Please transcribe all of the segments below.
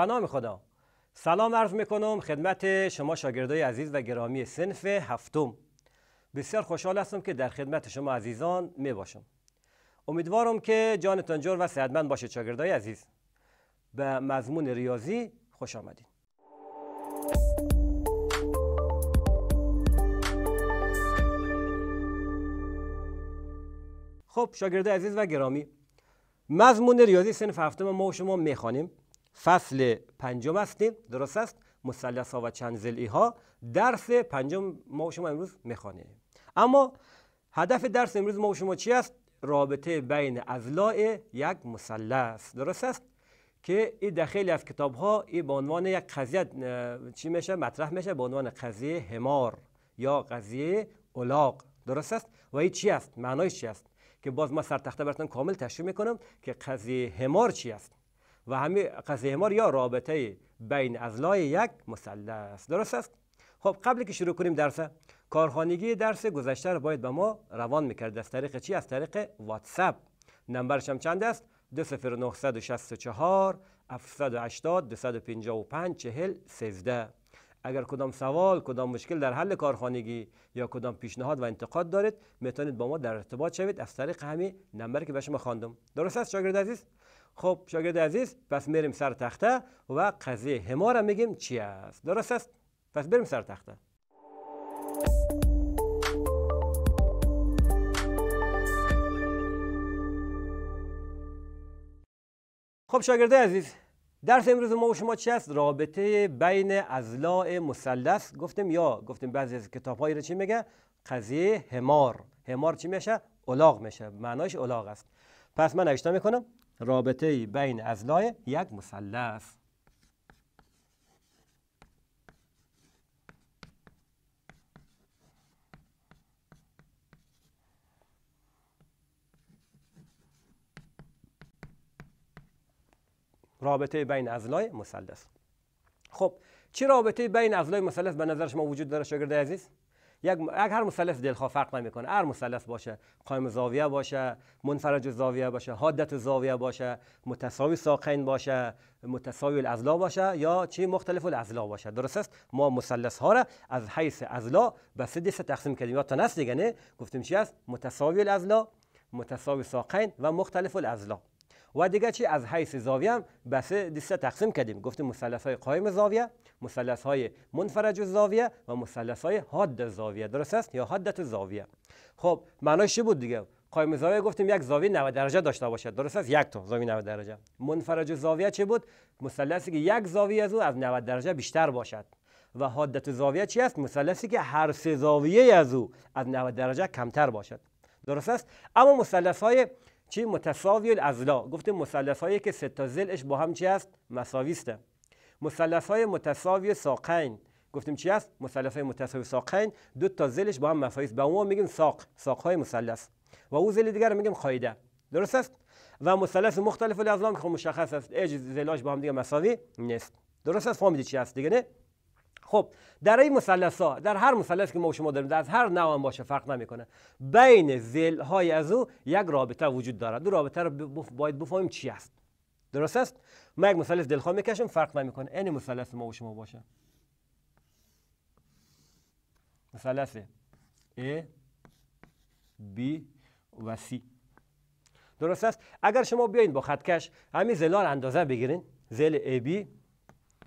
به نام خدا سلام عرض میکنم خدمت شما شاگردای عزیز و گرامی سنف هفتم بسیار خوشحال هستم که در خدمت شما عزیزان می باشم امیدوارم که جانتان جور و سعدمند باشید شاگردای عزیز به مضمون ریاضی خوش آمدید خب شاگرده عزیز و گرامی مضمون ریاضی سنف هفتم ما شما میخوانیم فصل پنجم هستیم درست است مثلث ها و چند زلی ها درس پنجم ما و شما امروز میخوانیم. اما هدف درس امروز ما و شما چی است رابطه بین اضلاع یک مثلث درست است که این در خیلی از کتاب ها این به عنوان یک قضیه چی میشه مطرح میشه به عنوان قضیه همار یا قضیه الاغ درست است و این چی است معنایش چی است که باز ما سر تخته براتون کامل تشریح میکنم که قضیه همار چی است و همه قضیه ما یا رابطه بین ازلای یک مثلث درست است خب قبل که شروع کنیم درس کارخانگی درس گذشته رو باید به ما روان میکرد از طریق چی از طریق واتساپ نمبرش هم چند است 20964 780 255 40 13 اگر کدام سوال کدام مشکل در حل کارخانگی یا کدام پیشنهاد و انتقاد دارید میتونید با ما در ارتباط شوید از طریق همین نمبر که به شما خواندم درست است شاگرد عزیز خب شاگرد عزیز پس میریم سر تخته و قضیه هما را میگیم چی است درست است پس بریم سر تخته خب شاگرده عزیز درس امروز ما و شما چی است رابطه بین ازلاع مثلث گفتیم یا گفتیم بعضی از کتاب‌های رو چی میگه قضیه همار همار چی میشه الاغ میشه معنایش الاغ است پس من نوشته میکنم رابطه بین ازلای یک مثلث رابطه بین ازلای مثلث خب چه رابطه بین ازلای مثلث به نظر شما وجود داره شاگرد عزیز یک هر مثلث دلخواه فرق نمیکنه هر مثلث باشه قائم زاویه باشه منفرج زاویه باشه حادت زاویه باشه متساوی ساقین باشه متساوی الاضلاع باشه یا چی مختلف الاضلاع باشه درست است ما مثلث ها را از حیث اضلاع به سه دسته تقسیم کردیم یا تنس دیگه گفتیم چی است متساوی الاضلاع متساوی ساقین و مختلف الاضلاع و دیگه چی از حیث زاویه هم به سه دسته تقسیم کردیم گفتیم مثلث های قایم زاویه مثلث های منفرج زاویه و مثلث های حاد زاویه درست است یا حدت زاویه خب معناش چی بود دیگه قائم زاویه گفتیم یک زاویه 90 درجه داشته باشد درست است یک تا زاویه 90 درجه منفرج زاویه چی بود مثلثی که یک زاویه از او از 90 درجه بیشتر باشد و حادت زاویه چی است مثلثی که هر سه زاویه از او از 90 درجه کمتر باشد درست است اما مثلث های چی متساوی الازلا گفتیم مثلث هایی که ستا زلش با هم چی است مساوی است مثلث های متساوی ساقین گفتیم چی است مثلث های متساوی ساقین دو تا زلش با هم مساوی است به اون میگیم ساق ساق های مثلث و او زل دیگر میگیم قاعده درست است و مثلث مختلف الاضلاع که خب مشخص است اج زلاش با هم دیگه مساوی نیست درست است فهمیدید چی است دیگه نه خب در این مثلث ها در هر مثلث که ما شما داریم از هر نوع باشه فرق نمیکنه بین زل های از او یک رابطه وجود دارد دو رابطه رو باید بفهمیم چی است درست است ما یک مثلث دلخواه میکشیم فرق نمیکنه این مثلث ما شما باشه مثلث A B و C درست است اگر شما بیاین با کش همین زلال اندازه بگیرین زل AB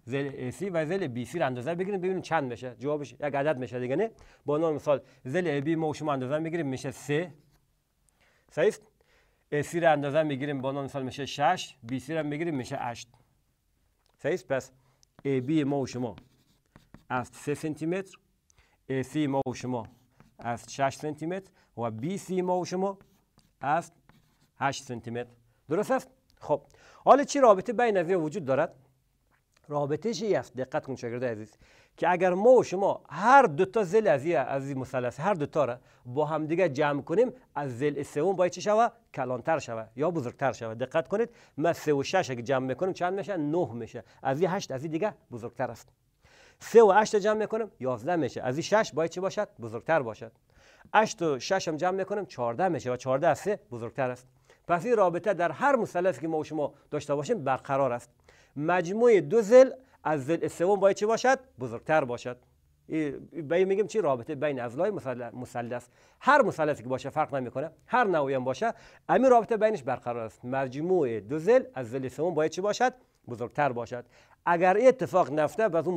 زل سی و زل سی رو اندازه بگیریم ببینیم چند میشه جوابش یک عدد میشه دیگه نه با نام مثال زل AB ما شما اندازه میگیریم میشه 3 صحیح سی رو اندازه میگیریم با نام مثال میشه 6 سی رو میگیریم میشه 8 صحیح پس AB ما و شما از 3 سانتی متر سی ما و شما از 6 سانتی متر و سی ما و شما از 8 سانتی متر درست است خب حالا چی رابطه بین از وجود دارد رابطه چی یست دقت کن شاگرد عزیز که اگر ما و شما هر دو تا زل از از این مثلث هر دو تا را با هم دیگه جمع کنیم از زل سوم باید چی شوه کلانتر شوه یا بزرگتر شوه دقت کنید ما 3 و 6 اگه جمع میکنیم چند میشه 9 میشه از این 8 از این دیگه بزرگتر است 3 و 8 جمع میکنیم 11 میشه از این 6 باید چی باشد بزرگتر باشد 8 و 6 هم جمع میکنیم 14 میشه و 14 از 3 بزرگتر است پس این رابطه در هر مثلثی که ما و شما داشته باشیم برقرار است مجموع دو زل از زل سوم باید چه باشد بزرگتر باشد به میگیم چی رابطه بین ازلای مثلث هر مثلثی که باشه فرق نمیکنه هر نوعی باشه همین رابطه بینش برقرار است مجموع دو زل از زل سوم باید چی باشد بزرگتر باشد اگر اتفاق نفته باز اون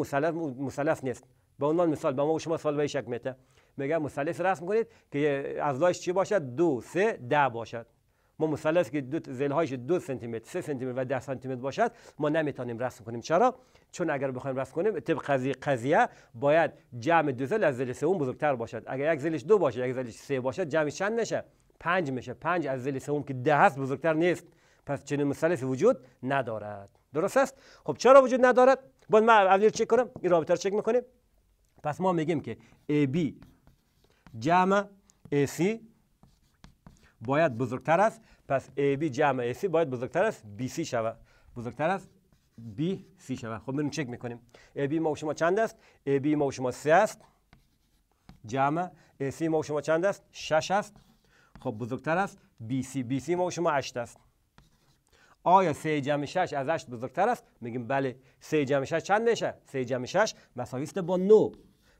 مثلث نیست به عنوان مثال به ما شما سال به شک میته میگه مثلث رسم کنید که ازلایش چی باشد دو سه ده باشد ما مثلث که دو زلهایش دو سانتی متر سه سانتی و ده سانتی باشد ما نمیتونیم رسم کنیم چرا چون اگر بخوایم رسم کنیم طبق قضیه قضیه باید جمع دو زل از زل سوم بزرگتر باشد اگر یک زلش دو باشه یک زلش سه باشد جمع چند میشه پنج میشه پنج از زل سوم که ده هست بزرگتر نیست پس چنین مثلث وجود ندارد درست است خب چرا وجود ندارد باید ما اول چک کنم این رابطه رو چک میکنیم پس ما میگیم که AB جمع AC باید بزرگتر است پس AB جمع AC باید بزرگتر بی BC شود بزرگتر بی BC شود خب بریم چک میکنیم AB ما شما چند است AB ما شما 3 است جمع AC ما شما چند است 6 است خب بزرگتر است BC BC ما شما 8 است آیا 3 جمع 6 از 8 بزرگتر است میگیم بله 3 جمع 6 چند میشه 3 جمع 6 مساوی است با 9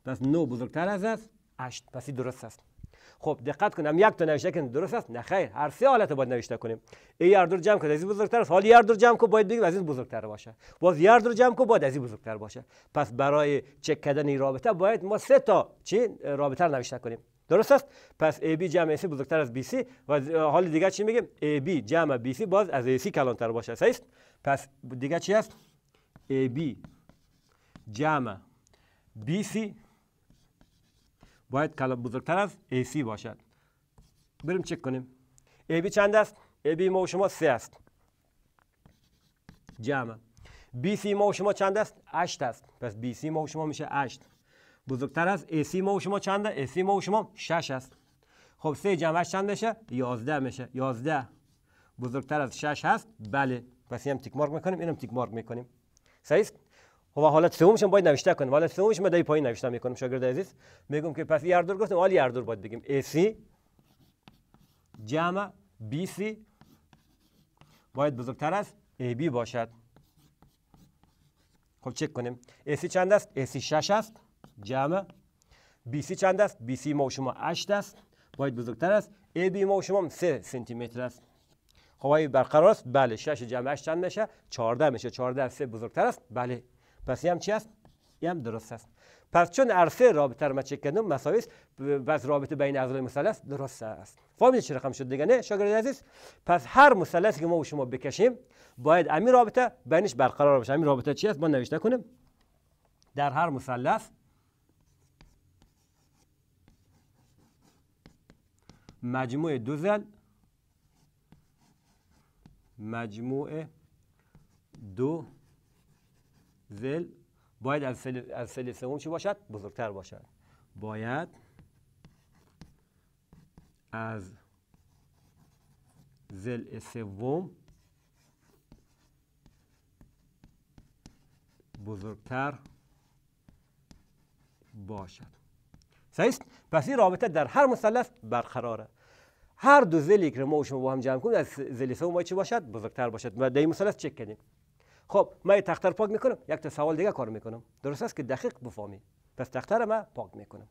پس 9 بزرگتر از است 8 پس درست است خب دقت کنم یک تا نوشته که درست است نه خیر هر سه حالت باید نوشته کنیم ای یار در جمع کرد از این بزرگتر است حال ار در جمع کو باید بگیم از این بزرگتر باشه باز یار در جمع کو باید از بزرگتر باشه پس برای چک کردن این رابطه باید ما سه تا چی رابطه را نوشته کنیم درست است پس AB جمع سی بزرگتر از BC و حال دیگه چی میگیم بی جمع BC باز از AC کلانتر باشه صحیح پس دیگه چی است بی جمع BC باید کلام بزرگتر از AC باشد بریم چک کنیم AB چند است؟ AB ما و شما 3 است جمع BC ما و شما چند است؟ 8 است پس BC ما و شما میشه 8 بزرگتر از AC ما و شما چنده؟ AC ما و شما 6 است خب 3 جمعش چند میشه؟ 11 میشه 11 بزرگتر از 6 هست؟ بله پس این هم تیک مارک میکنیم این هم تیک مارک میکنیم صحیح و حالت سومش هم باید نوشته کنم حالت سومش من دای پایین نوشته میکنم شاگرد عزیز میگم که پس یاردور گفتم حال یاردور باید بگیم AC جمع BC باید بزرگتر از AB باشد خب چک کنیم AC چند است AC 6 است جمع BC چند است BC ما و شما 8 است باید بزرگتر است AB ما و شما 3 سانتی متر است خب برقرار است بله 6 جمع 8 چند میشه 14 میشه 14 از 3 بزرگتر است بله پس هم چی است یه هم درست است پس چون عرصه رابطه رو ما چک و مساوی رابطه بین اعضای مثلث درست است فهمیدید چه رقم شد دیگه نه شاگرد عزیز پس هر مثلثی که ما و شما بکشیم باید امی رابطه بینش برقرار باشه همین رابطه چی است ما نوشته کنیم در هر مثلث مجموع دو زل مجموع دو زل باید از فعل, سوم چی باشد؟ بزرگتر باشد باید از زل سوم بزرگتر باشد صحیح پس این رابطه در هر مثلث برقراره هر دو زلی که ما و شما با هم جمع کنیم از زل سوم باید چی باشد بزرگتر باشد و در این مثلث چک کنیم خب من تختر پاک میکنم یک تا سوال دیگه کار میکنم درست است که دقیق بفهمی پس تختر من پاک می کنم.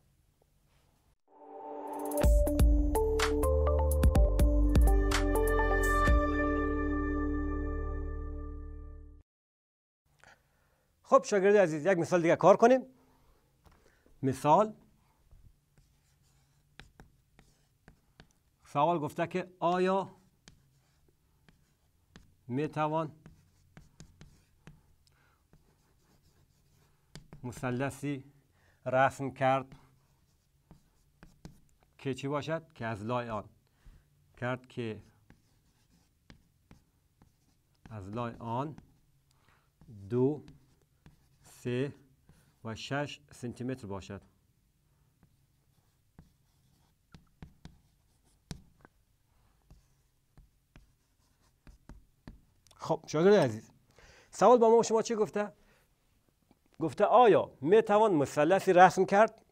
خب شاگرد عزیز یک مثال دیگه کار کنیم مثال سوال گفته که آیا می توان مثلثی رسم کرد که چی باشد که از لای آن کرد که از لای آن دو سه و شش سنتیمتر باشد خب شاگرد عزیز سوال با ما شما چی گفته؟ گفته آیا می توان مثلثی رسم کرد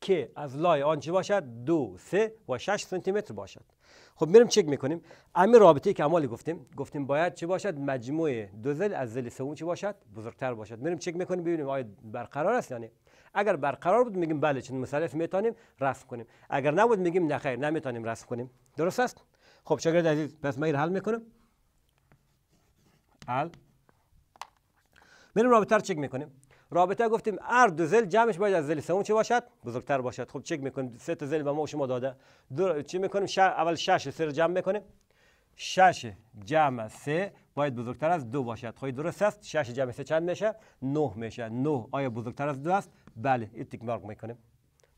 که از لای آنچه باشد دو سه و شش سانتی متر باشد خب میریم چک میکنیم امی رابطه که عمالی گفتیم گفتیم باید چه باشد مجموع دو زل از زل سوم چه باشد بزرگتر باشد میریم چک میکنیم ببینیم آیا برقرار است یعنی اگر برقرار بود میگیم بله چون مثلث میتونیم رسم کنیم اگر نبود میگیم نه خیر نمیتونیم رسم کنیم درست است خب شاگرد عزیز پس حل میکنیم ال. بریم رابطه رو چک میکنیم رابطه گفتیم ار دو زل جمعش باید از زل سوم چه باشد بزرگتر باشد خب چک میکنیم سه تا زل به ما شما داده دو چی میکنیم اول شش سه رو جمع میکنیم شش جمع سه باید بزرگتر از دو باشد خب درست است شش جمع سه چند میشه نه میشه نه آیا بزرگتر از دو است بله این تیک مارک میکنیم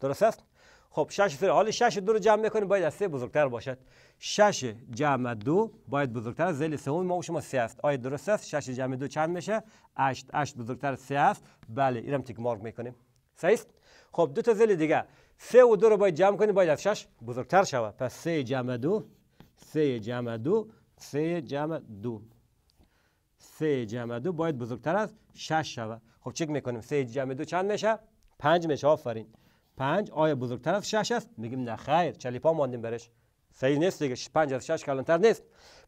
درست است خب 6 زیر حال 6 دو رو جمع میکنیم باید از 3 بزرگتر باشد 6 جمع 2 باید بزرگتر از 3 سوم ما و شما 3 است آیا درست است 6 جمع 2 چند میشه 8 8 بزرگتر از 3 هست بله اینم تیک مارک میکنیم صحیح است خب دو تا ذیل دیگه 3 و 2 رو باید جمع کنیم باید از 6 بزرگتر شود پس 3 جمع 2 3 جمع 2 3 جمع 2 3 جمع 2 باید بزرگتر از 6 شود خب چک میکنیم 3 جمع 2 چند میشه 5 میشه آفرین پنج آیا بزرگتر از شش است میگیم نه خیر چلیپا ماندیم برش صحیح نیست دیگه پنج از شش کلانتر نیست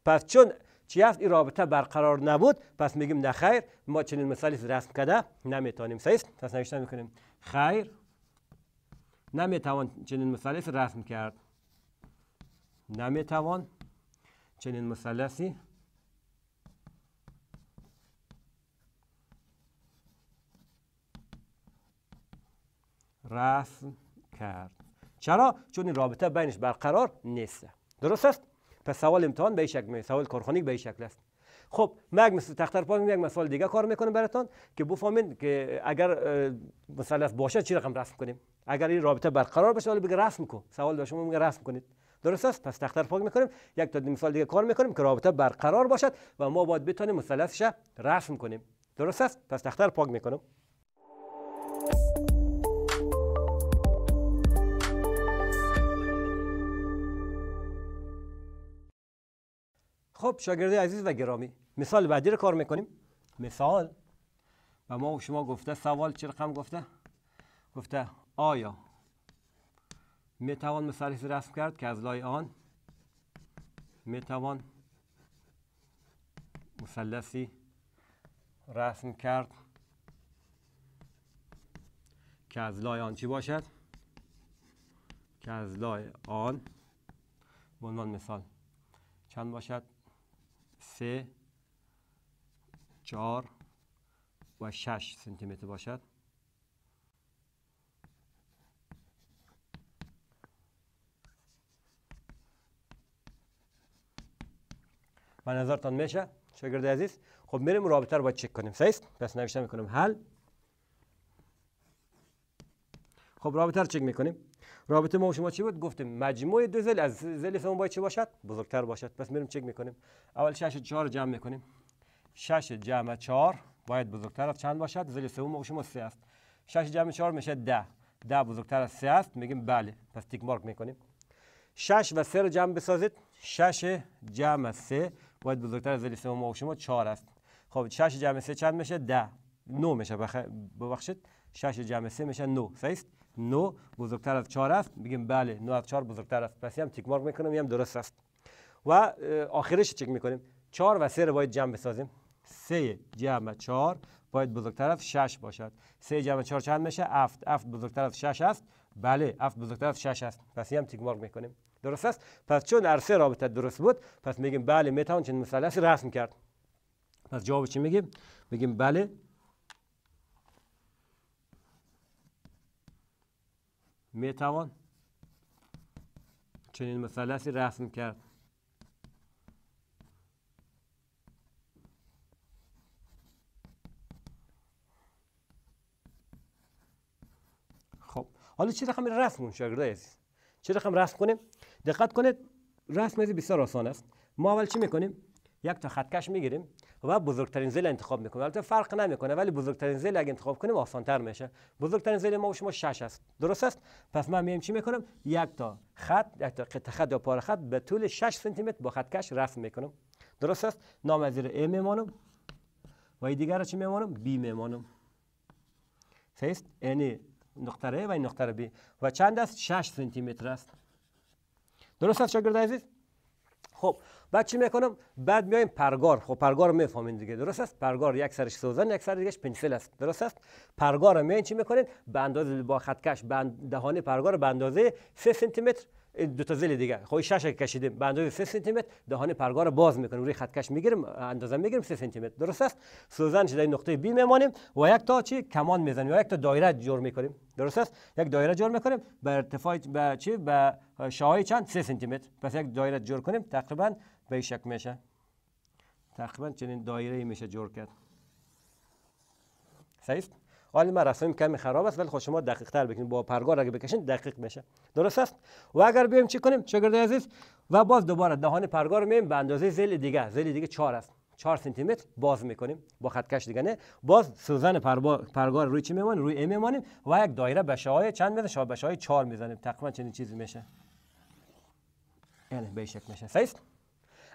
پس چون چی است این رابطه برقرار نبود پس میگیم نه خیر ما چنین مثالی رسم کرده نمیتونیم صحیح است پس نوشتن میکنیم خیر نمیتوان چنین مثلث رسم کرد نمیتوان چنین مثلثی رسم کرد چرا چون این رابطه بینش برقرار نیست درست است پس سوال امتحان به این می سوال کارخانه به این شکل است خب من مثل تختر پاک یک مثال دیگه کار میکنم براتون که بفهمین که اگر مثلث باشه چی رقم رسم کنیم اگر این رابطه برقرار بشه ولی بگه رسم کن سوال به شما میگه رسم کنید درست است پس تختر پاک میکنیم یک تا مثال دیگه کار میکنیم که رابطه برقرار باشد و ما باید بتونیم مثلثش رسم کنیم درست است پس تختر پاک میکنم خب شاگرده عزیز و گرامی مثال بعدی رو کار میکنیم مثال و ما شما گفته سوال چه رقم گفته گفته آیا میتوان مثالی رسم کرد که از لای آن میتوان مثلثی رسم کرد که از لای آن چی باشد که از لای آن به عنوان مثال چند باشد سه چهار و شش سانتی متر باشد به نظرتان میشه شاگرد عزیز خب میریم رابطه رو باید چک کنیم صحیح پس نوشته میکنم حل خب رابطه رو چک میکنیم رابطه ما و شما چی بود گفتیم مجموع دو زل از زل سوم باید چی باشد بزرگتر باشد پس میریم چک میکنیم اول 6 4 جمع میکنیم 6 جمع 4 باید بزرگتر از چند باشد زل سوم شما 3 است 6 جمع 4 میشه 10 10 بزرگتر از 3 است میگیم بله پس تیک مارک میکنیم 6 و 3 رو جمع بسازید 6 جمع 3 باید بزرگتر از زل سوم و شما 4 است خب 6 جمع 3 چند میشه 10 9 میشه بخ... ببخشید 6 جمع 3 میشه 9 صحیح است 9 بزرگتر از 4 است میگیم بله 9 از 4 بزرگتر است پس هم تیک مارک این هم درست است و آخرش چک میکنیم 4 و 3 رو باید جمع بسازیم 3 جمع 4 باید بزرگتر از 6 باشد 3 جمع 4 چند میشه 7 7 بزرگتر از 6 است بله 7 بزرگتر از 6 است پس هم تیک مارک میکنیم درست است پس چون عرصه رابطه درست بود پس میگیم بله میتوان چنین مثلثی رسم کرد پس جواب چی میگیم میگیم بله میتوان چنین مثلثی رسم کرد خب حالا چه رقم رسم کنیم شاگردای عزیز چه رقم رسم کنیم دقت کنید رسم از بسیار آسان است ما اول چی میکنیم یک تا خطکش میگیریم و بزرگترین زل انتخاب میکنیم البته فرق نمیکنه ولی بزرگترین زل اگه انتخاب کنیم تر میشه بزرگترین زل ما و شما 6 است درست است پس من میام چی میکنم یک تا خط یک تا خط یا پاره خط به طول 6 سانتی متر با خطکش رسم میکنم درست است نام از زیر A میمانم و دیگر چی میمانم B میمانم فیست یعنی نقطه A و نقطه B و چند است 6 سانتی متر است درست است شاگرد عزیز خب بعد چی میکنم بعد میایم پرگار خب پرگار رو میفهمین دیگه درست است پرگار یک سرش سوزن یک سر دیگهش پنسل است درست است پرگار رو چی میکنین به اندازه با کش به دهانه پرگار به اندازه 3 سانتی متر دو تا زل دیگه خو خب شش کشیدیم به اندازه 3 سانتی متر دهان پرگار باز میکنیم روی خط کش میگیریم اندازه میگیریم 3 سانتی متر درست است سوزن شده نقطه بی میمانیم و یک تا چی کمان میزنیم و یک تا دایره جور میکنیم درست است یک دایره جور میکنیم به ارتفاع به چی به شاهای چند 3 سانتی متر پس یک دایره جور کنیم تقریبا به شک میشه تقریبا چنین دایره میشه جور کرد صحیح حال ما رسم کمی خراب است ولی خود خب شما دقیق تر بکنید با پرگار اگه بکشین دقیق میشه درست است و اگر بیایم چی کنیم شاگرد عزیز و باز دوباره دهان پرگار رو میایم به اندازه زل دیگه زل دیگه 4 است 4 سانتی متر باز میکنیم با خط کش دیگه نه باز سوزن پربا... پرگار روی چی میمانه روی ام میمانیم و یک دایره به شای چند میزنیم شای به 4 میزنیم تقریبا چنین چیزی میشه یعنی به شکل میشه صحیح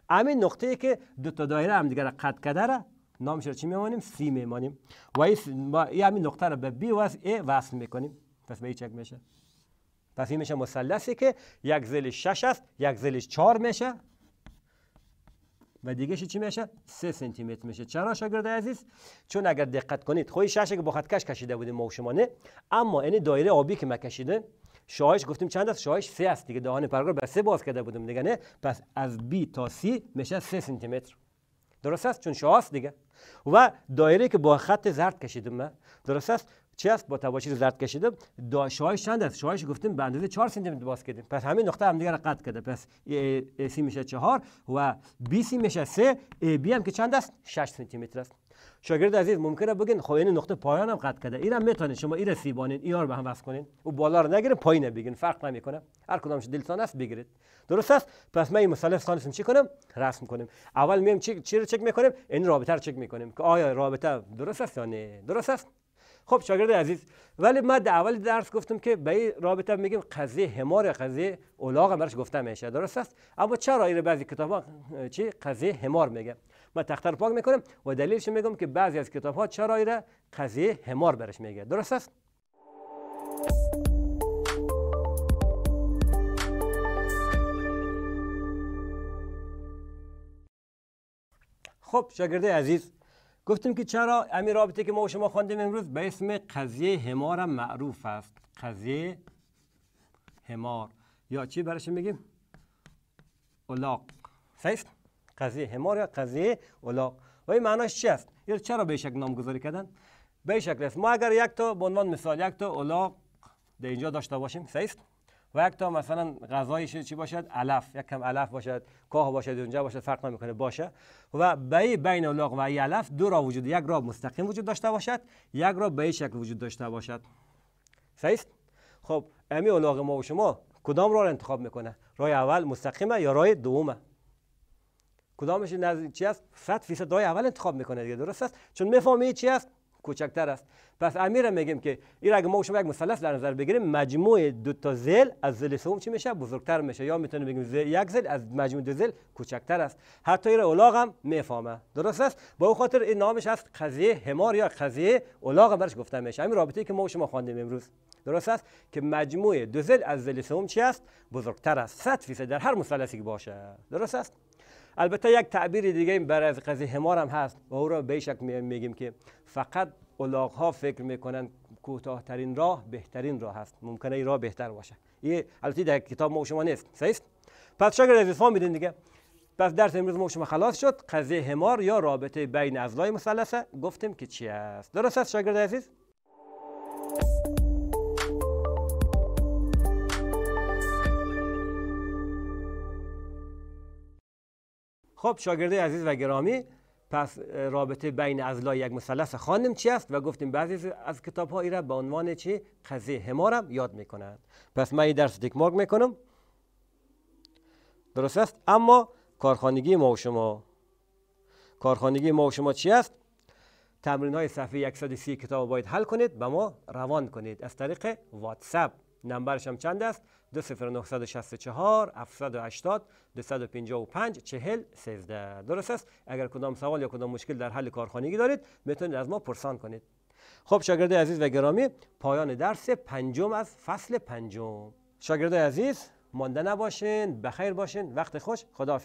همین نقطه ای که دو تا دایره هم دیگه را قد کرده نامش رو چی میمانیم سی میمانیم و این همین نقطه رو به بی وز ای وصل میکنیم پس به این چک میشه پس این میشه مثلثی که یک زلش 6 است یک زلش 4 میشه و دیگه چی میشه 3 سانتی متر میشه چرا شاگرد عزیز چون اگر دقت کنید خوی خب شاشه که با خط کش کشیده بودیم ما و شما نه اما این یعنی دایره آبی که ما کشیده شاهش گفتیم چند است شاهش 3 است دیگه دهان پرگار به 3 باز کرده بودیم دیگه نه پس از بی تا سی میشه 3 سانتی متر درست است چون شعاف دیگه و دایره که با خط زرد کشیدم من درست است چی است با تباشیر زرد کشیدم دا چند است شایش گفتیم به اندازه 4 سانتی متر باز کردیم پس همین نقطه هم دیگه را قطع کرده پس ای سی میشه 4 و بی سی میشه 3 ای بی هم که چند است 6 سانتی متر است شاگرد عزیز ممکنه بگین خب این نقطه پایانم قطع کرده اینم میتونه شما این سیبانین ایار به هم وصل کنین او بالا رو نگیرین پایین بگین فرق نمیکنه هر کدامش دلتان است بگیرید درست است پس من این مسئله سانسم چی کنم رسم کنیم اول میام چی, چی رو چک میکنیم این رابطه رو چک میکنیم که آیا رابطه درست است یا نه درست است خب شاگرد عزیز ولی ما در اول درس گفتم که به این رابطه میگیم قضیه همار قضیه اولاغ گفته میشه درست است اما چرا این بعضی کتابا چی قضیه همار میگه ما تختر پاک میکنم و دلیلش میگم که بعضی از کتاب ها چرا را قضیه همار برش میگه درست است خب شاگرده عزیز گفتیم که چرا امی رابطه که ما و شما خواندیم امروز به اسم قضیه همار معروف است قضیه همار یا چی برش میگیم؟ الاق صحیح؟ قضیه حمار یا قضیه الاغ و این معناش چی است چرا به شک نامگذاری کردن به شکل است ما اگر یک تا به عنوان مثال یک تا الاغ در اینجا داشته باشیم است. و یک تا مثلا غذایش چی باشد علف یک کم علف باشد کاه باشد اونجا باشد فرق نمیکنه باشه و به بین الاغ و علف دو را وجود یک را مستقیم وجود داشته باشد یک را به شکل وجود داشته باشد است. خب امی علاق ما و شما کدام را انتخاب میکنه راه اول مستقیمه یا رای دومه کدامش نزدیک چی است 100 فیصد راه اول انتخاب میکنه دیگه درست است چون میفهمه چی است کوچکتر است پس امیر میگیم که این اگه ما شما یک مثلث در نظر بگیریم مجموع دو تا زل از زل سوم چی میشه بزرگتر میشه یا میتونیم بگیم زل یک زل از مجموع دو زل کوچکتر است حتی این اولاغ هم میفهمه درست است با او خاطر این نامش است قضیه همار یا قضیه اولاغ برش گفته میشه همین رابطه ای که ما شما خواندیم امروز درست است که مجموع دو زل از زل سوم چی است بزرگتر است 100 فیصد در هر مثلثی باشه درست است البته یک تعبیر دیگه برای از قضیه همار هم هست و او را به شک میگیم که فقط الاغ ها فکر میکنن ترین راه بهترین راه هست ممکنه این راه بهتر باشه این البته در کتاب ما شما نیست صحیح پس شاگرد عزیز فهم میدین دیگه پس درس امروز ما شما خلاص شد قضیه همار یا رابطه بین اضلاع مثلثه گفتیم که چی است درست است شاگرد عزیز خب شاگرده عزیز و گرامی پس رابطه بین ازلا یک مثلث خانم چی است و گفتیم بعضی از کتاب هایی را به عنوان چی قضیه همارم یاد میکنند پس من این درس دیک میکنم درست است اما کارخانگی ما و شما کارخانگی ما و شما چی است تمرین های صفحه 130 کتاب باید حل کنید به ما روان کنید از طریق واتساپ نمبرش هم چند است 2964 780 255 40 13 درست است اگر کدام سوال یا کدام مشکل در حل کارخانگی دارید میتونید از ما پرسان کنید خب شاگرده عزیز و گرامی پایان درس پنجم از فصل پنجم شاگرد عزیز مانده نباشین بخیر باشین وقت خوش خدا